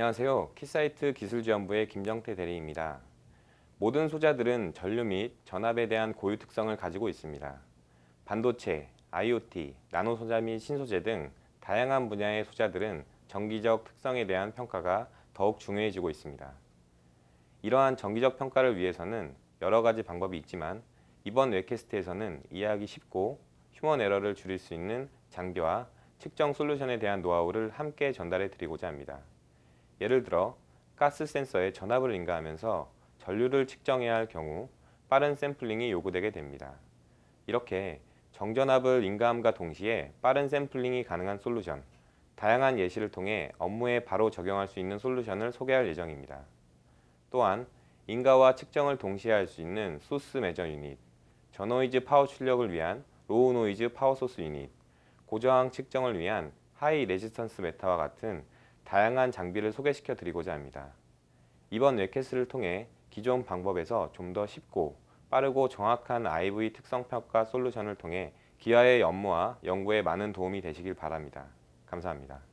안녕하세요. 키사이트 기술지원부의 김정태 대리입니다. 모든 소자들은 전류 및 전압에 대한 고유 특성을 가지고 있습니다. 반도체, IoT, 나노 소자 및 신소재 등 다양한 분야의 소자들은 정기적 특성에 대한 평가가 더욱 중요해지고 있습니다. 이러한 정기적 평가를 위해서는 여러 가지 방법이 있지만 이번 웹캐스트에서는 이해하기 쉽고 휴먼 에러를 줄일 수 있는 장비와 측정 솔루션에 대한 노하우를 함께 전달해 드리고자 합니다. 예를 들어 가스 센서에 전압을 인가하면서 전류를 측정해야 할 경우 빠른 샘플링이 요구되게 됩니다. 이렇게 정전압을 인가함과 동시에 빠른 샘플링이 가능한 솔루션, 다양한 예시를 통해 업무에 바로 적용할 수 있는 솔루션을 소개할 예정입니다. 또한 인가와 측정을 동시에 할 수 있는 소스 매저 유닛, 저노이즈 파워 출력을 위한 로우 노이즈 파워 소스 유닛, 고저항 측정을 위한 하이 레지턴스 메타와 같은 다양한 장비를 소개시켜 드리고자 합니다. 이번 웹캐스를 통해 기존 방법에서 좀 더 쉽고 빠르고 정확한 IV 특성 평가 솔루션을 통해 기아의 업무와 연구에 많은 도움이 되시길 바랍니다. 감사합니다.